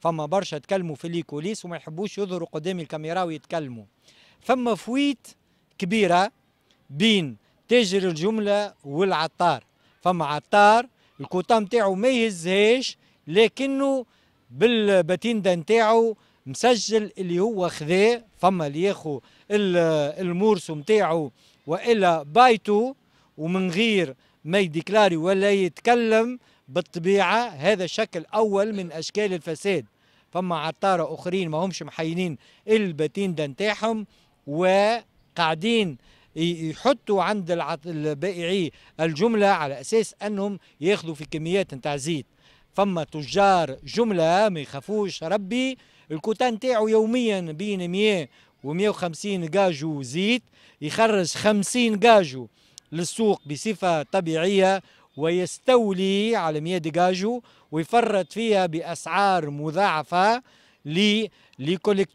فما برشا تكلموا في لي كوليس وما يحبوش يظهروا قدام الكاميرا ويتكلموا فما فويت كبيره بين تاجر الجمله والعطار فما عطار الكوطا نتاعو ما يهزهاش لكنه بالباتيندا نتاعو مسجل اللي هو خذاه فما اللي ياخو المورسو نتاعو والا بايتو ومن غير ما يديكلاري ولا يتكلم بالطبيعه هذا شكل اول من اشكال الفساد فما عطاره اخرين ما همش محينين الباتين ده نتاعهم وقاعدين يحطوا عند البائعي الجمله على اساس انهم ياخذوا في كميات نتاع زيت فما تجار جمله ما يخافوش ربي الكوتا نتاعو يوميا بين 100 و 150 جاجو زيت يخرج 50 جاجو للسوق بصفه طبيعيه ويستولي على مياه ديجاجو ويفرط فيها باسعار مضاعفه لي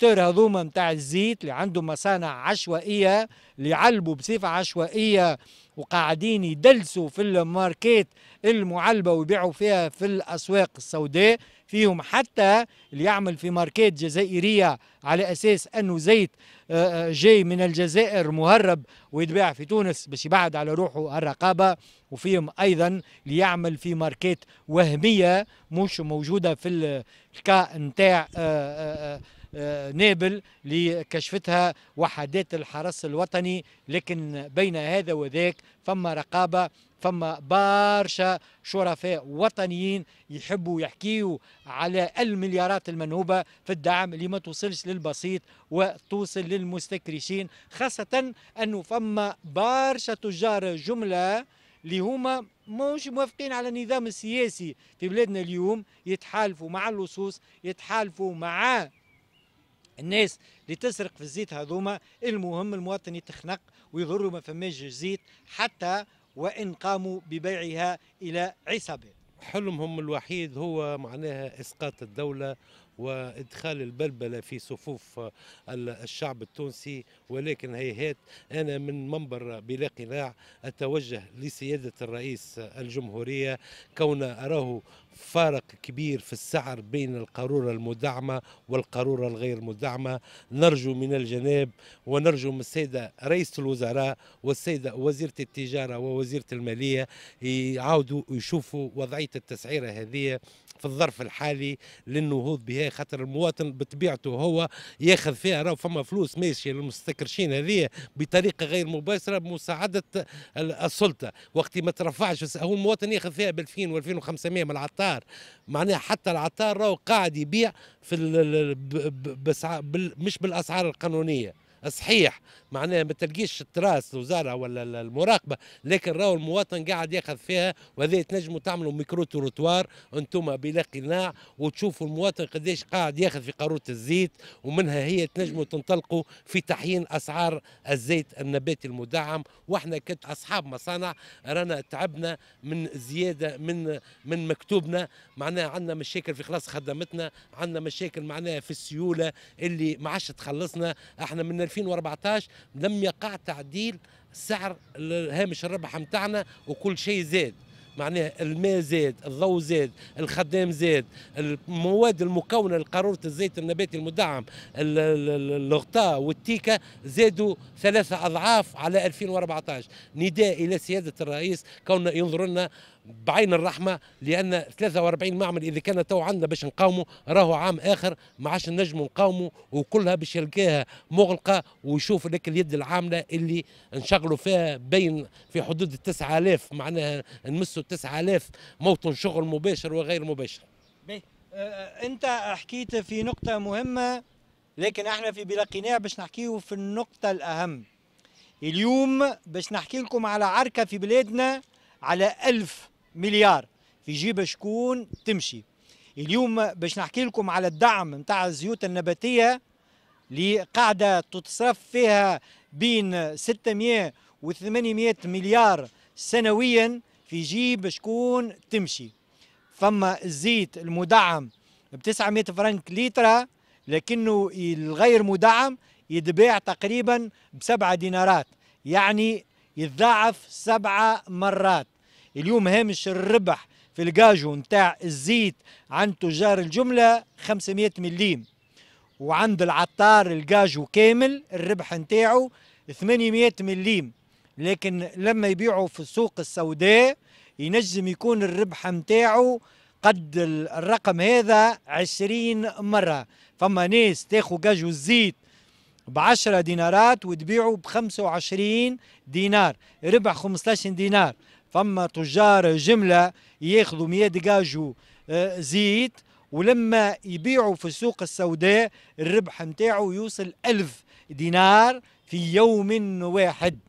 هذوما نتاع الزيت اللي عندهم مصانع عشوائيه اللي بصفه عشوائيه وقاعدين يدلسوا في الماركات المعلبه ويبيعوا فيها في الاسواق السوداء فيهم حتى اللي يعمل في ماركات جزائرية على أساس أنه زيت آه، آه، جاي من الجزائر مهرب ويتباع في تونس باش يبعد على روحه الرقابة وفيهم أيضا اللي يعمل في ماركات وهمية مش موجودة في الكا نتاع آه، نابل اللي كشفتها وحدات الحرس الوطني لكن بين هذا وذاك فما رقابة فما برشا شرفاء وطنيين يحبوا يحكيوا على المليارات المنهوبة في الدعم اللي ما توصلش للبسيط وتوصل للمستكرشين خاصة أنه فما برشا تجار جملة اللي هما مش موافقين على النظام السياسي في بلادنا اليوم يتحالفوا مع اللصوص يتحالفوا مع الناس اللي تسرق في الزيت هذوما المهم المواطن يتخنق ويظهر ما فماش زيت حتى وإن قاموا ببيعها إلى عسبه حلمهم الوحيد هو معناها إسقاط الدولة وادخال البلبله في صفوف آه، الشعب التونسي ولكن هيهات انا من منبر بلا قناع اتوجه لسياده الرئيس الجمهوريه كون اراه فارق كبير في السعر بين القارورة المدعمة والقارورة الغير مدعمة نرجو من الجناب ونرجو من السيدة رئيس الوزراء والسيدة وزيرة التجارة ووزيرة المالية يعاودوا يشوفوا وضعية التسعيرة هذه في الظرف الحالي للنهوض بها هي خاطر المواطن بطبيعته هو ياخذ فيها راه فما فلوس ماشيه للمستكرشين هذه بطريقه غير مباشره بمساعده السلطه وقت ما ترفعش هو المواطن ياخذ فيها ب 2000 و2500 من العطار معناها حتى العطار راهو قاعد يبيع في ال... بال... مش بالاسعار القانونيه صحيح معناها ما تلقيش التراس الوزاره ولا المراقبه لكن راهو المواطن قاعد ياخذ فيها وهذا تنجموا تعملوا ميكرو تروتوار انتم بلا قناع وتشوفوا المواطن قديش قاعد ياخذ في قاروره الزيت ومنها هي تنجموا تنطلقوا في تحيين اسعار الزيت النباتي المدعم واحنا كاصحاب مصانع رانا تعبنا من زياده من من مكتوبنا معناها عندنا مشاكل في خلاص خدمتنا عندنا مشاكل معناها في السيوله اللي ما عادش تخلصنا احنا من 2014 لم يقع تعديل سعر هامش الربح نتاعنا وكل شيء زاد معناها الماء زاد الضوء زاد الخدام زاد المواد المكونه لقاروره الزيت النباتي المدعم الغطاء والتيكه زادوا ثلاثه اضعاف على 2014 نداء الى سياده الرئيس كون ينظر لنا بعين الرحمه لان 43 معمل اذا كان تو عندنا باش نقاوموا راهو عام اخر ما عادش نجم نقاوموا وكلها باش يلقاها مغلقه ويشوف لك اليد العامله اللي نشغلوا فيها بين في حدود ال 9000 معناها نمسوا 9000 موطن شغل مباشر وغير مباشر. أه انت حكيت في نقطه مهمه لكن احنا في بلا قناع باش نحكيه في النقطه الاهم. اليوم باش نحكي لكم على عركه في بلادنا على ألف مليار في جيب شكون تمشي اليوم باش نحكي لكم على الدعم نتاع الزيوت النباتيه اللي قاعده تتصرف فيها بين 600 و 800 مليار سنويا في جيب شكون تمشي فما الزيت المدعم ب 900 فرنك ليترا لكنه الغير مدعم يتباع تقريبا بسبعة دينارات يعني يتضاعف سبعة مرات اليوم هامش الربح في الجاجو نتاع الزيت عند تجار الجملة 500 مليم وعند العطار الجاجو كامل الربح نتاعو 800 مليم لكن لما يبيعوا في السوق السوداء ينجم يكون الربح نتاعو قد الرقم هذا 20 مرة فما ناس تاخو جاجو الزيت بعشرة دينارات وتبيعوا بخمسة وعشرين دينار ربح خمسة دينار فما تجار جملة ياخذوا 100 دجاجو آه، زيت ولما يبيعوا في السوق السوداء الربح نتاعو يوصل ألف دينار في يوم واحد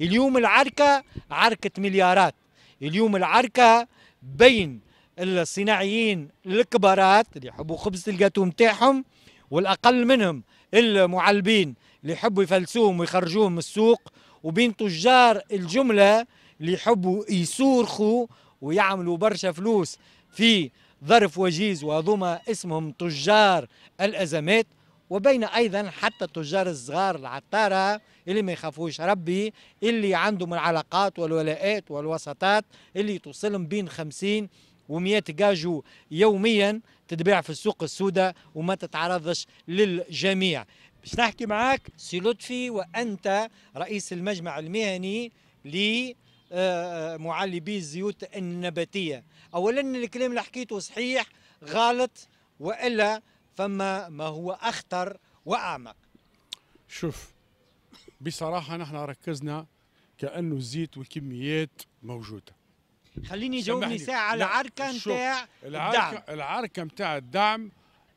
اليوم العركة عركة مليارات اليوم العركة بين الصناعيين الكبارات اللي يحبوا خبزة الجاتو نتاعهم والأقل منهم المعلبين اللي يحبوا يفلسوهم ويخرجوهم من السوق وبين تجار الجملة اللي يحبوا يصرخوا ويعملوا برشا فلوس في ظرف وجيز وهذوما اسمهم تجار الازمات وبين ايضا حتى التجار الصغار العطاره اللي ما يخافوش ربي اللي عندهم العلاقات والولاءات والوسطات اللي توصلهم بين 50 و100 جاجو يوميا تتباع في السوق السوداء وما تتعرضش للجميع باش نحكي معاك سي لطفي وانت رئيس المجمع المهني ل آه، آه، معلبي الزيوت النباتيه اولا الكلام اللي حكيته صحيح غلط والا فما ما هو اخطر واعمق شوف بصراحه نحن ركزنا كانه الزيت والكميات موجوده خليني جاوبني ساعه على العركه نتاع الدعم العركه نتاع الدعم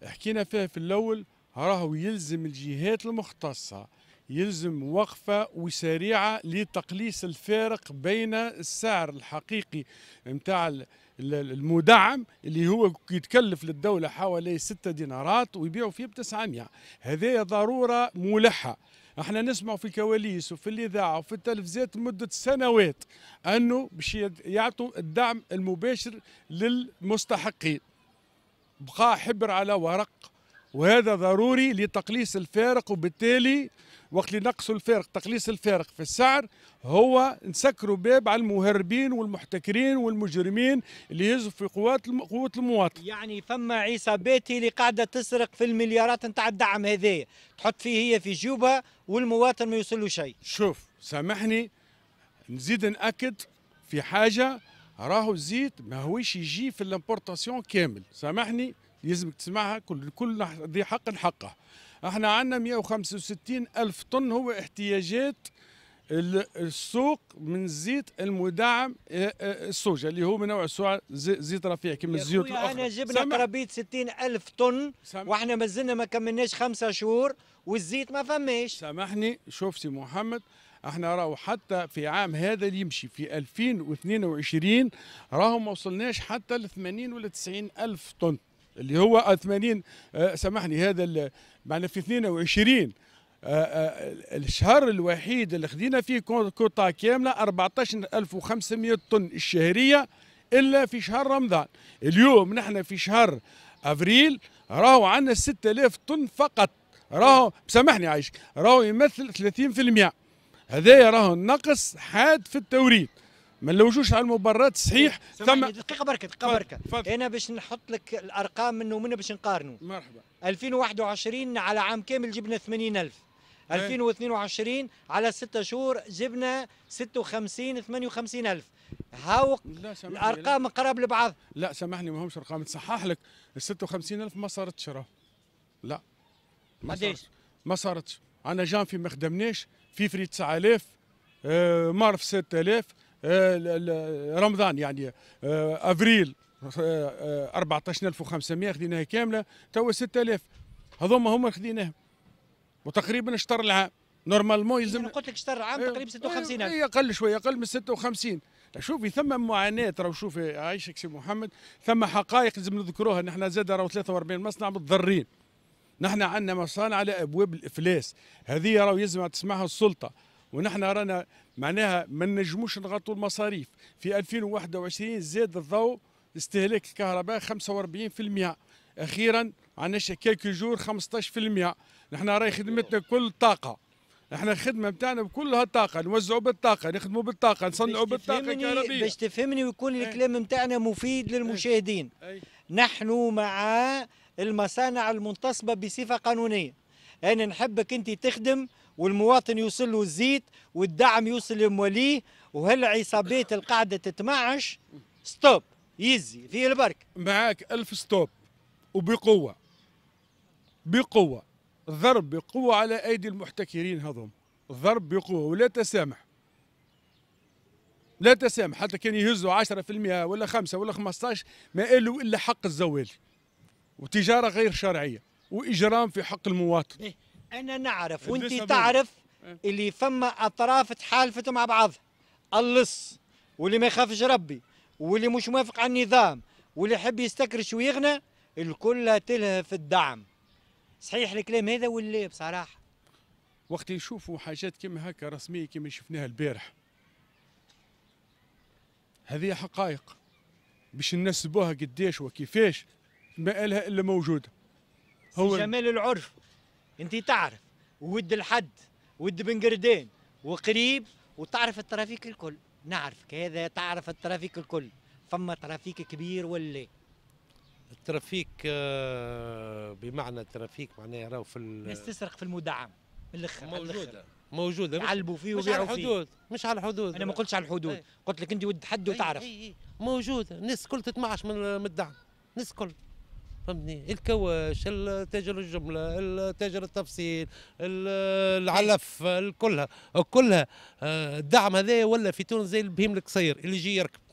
حكينا فيها في الاول راهو يلزم الجهات المختصه يلزم وقفة وسريعة لتقليص الفارق بين السعر الحقيقي متاع المدعم اللي هو يتكلف للدولة حوالي 6 دينارات ويبيعوا فيه ب 900 هذه ضرورة ملحة احنا نسمع في الكواليس وفي الاذاعه وفي التلفزيات لمده سنوات انه باش يعطوا الدعم المباشر للمستحقين بقى حبر على ورق وهذا ضروري لتقليص الفارق وبالتالي وقت اللي نقصوا الفارق تقليص الفارق في السعر هو نسكروا باب على المهربين والمحتكرين والمجرمين اللي يهزوا في قوات الم... قوة المواطن يعني فما عصابات اللي قاعدة تسرق في المليارات نتاع الدعم هذايا تحط فيه هي في جيوبها والمواطن ما يوصل له شيء شوف سامحني نزيد نأكد في حاجة راهو الزيت ما هوش يجي في الامبورتاسيون كامل سامحني يلزمك تسمعها كل كل ذي حق حقه احنا عندنا 165 ألف طن هو احتياجات السوق من الزيت المدعم آه، آه، السوجة اللي هو من نوع السوعة زيت رفيع كما الزيوت الأخرى أنا جبنا قرابية 60 ألف طن وإحنا مازلنا ما كملناش خمسة شهور والزيت ما فماش سامحني شوف سي محمد احنا راهو حتى في عام هذا اللي يمشي في 2022 راهو ما وصلناش حتى ل 80 ولا 90 ألف طن اللي هو 80 آه، سامحني هذا معنا في 22 آه، آه، الشهر الوحيد اللي خدينا فيه كوطا كامله 14500 طن الشهريه الا في شهر رمضان اليوم نحن في شهر افريل راهو عندنا 6000 طن فقط راهو سامحني عايش راهو يمثل 30% هذايا راهو النقص حاد في التوريد ما نلوجوش على المباراه صحيح إيه، ثم دقيقه بركه دقيقه بركه انا باش نحط لك الارقام من ومن باش نقارنوا مرحبا 2021 على عام كامل جبنا 80000 2022 إيه. على 6 شهور جبنا 56 58000 هاو الارقام قراب لبعض لا سامحني ما همش ارقام تصحح لك ال 56000 ما صارتش راه لا ما صارتش ما صارتش انا جانفي ما خدمناش في فري 9000 آه مارف 6000 آه، رمضان يعني آه، افريل 14500 آه، خديناها كامله توا 6000 هذوما هما خديناهم وتقريبا شطر العام نورمالمون يلزم قلت لك شطر العام إيه، تقريبا 56 اي اقل شويه اقل من 56 شوفي ثم معاناه راهو شوفي عايشك سي محمد ثم حقائق لازم نذكروها نحن زاد راهو 43 مصنع متضرين نحن عندنا مصانع على ابواب الافلاس هذه راهو يلزم تسمعها السلطه ونحن رانا معناها ما نجموش نغطوا المصاريف في 2021 زاد الضوء استهلاك الكهرباء 45% اخيرا عندنا كيلكو جور 15% نحن راهي خدمتنا كل طاقه احنا الخدمه نتاعنا بكلها طاقه نوزعوا بالطاقه نخدموا بالطاقه نصنعوا بالطاقه الكهربيه باش تفهمني ويكون إيه. الكلام نتاعنا مفيد للمشاهدين إيه. إيه. نحن مع المصانع المنتصبه بصفه قانونيه انا نحبك انت تخدم والمواطن يوصل له الزيت والدعم يوصل لمواليه وهالعصابات القاعده تتمعش ستوب يزي في البرك معاك ألف ستوب وبقوه بقوه ضرب بقوه على ايدي المحتكرين هذوم ضرب بقوه ولا تسامح لا تسامح حتى كان يهزوا 10% ولا 5 ولا 15 ما قالوا الا حق الزوال وتجاره غير شرعيه واجرام في حق المواطن إيه. انا نعرف وانت تعرف إيه. اللي فما اطراف تحالفت مع بعض اللص واللي ما يخافش ربي واللي مش موافق على النظام واللي يحب يستكرش ويغنى الكل تلهف الدعم صحيح الكلام هذا ولا إيه بصراحه وقت يشوفوا حاجات كما هكا رسميه كما شفناها البارح هذه حقائق باش نسبوها قديش وكيفاش ما قالها الا موجوده هو جمال العرف انت تعرف ود الحد ود بن قردان وقريب وتعرف الترافيك الكل نعرفك هذا تعرف الترافيك الكل فما ترافيك كبير ولا الترافيك آه، بمعنى الترافيك معناه راهو في الناس تسرق في المدعم من الاخر موجوده موجوده يعلبوا فيه مش على الحدود مش على الحدود انا ما قلتش على الحدود قلت لك انت ود حد وتعرف أي أي. موجوده الناس كل تتمعش من الدعم الناس كل فهمتني الكواش تاجر الجمله تاجر التفصيل العلف كلها كلها آه، الدعم هذا ولا في تونس زي البهيم القصير اللي يجي يركب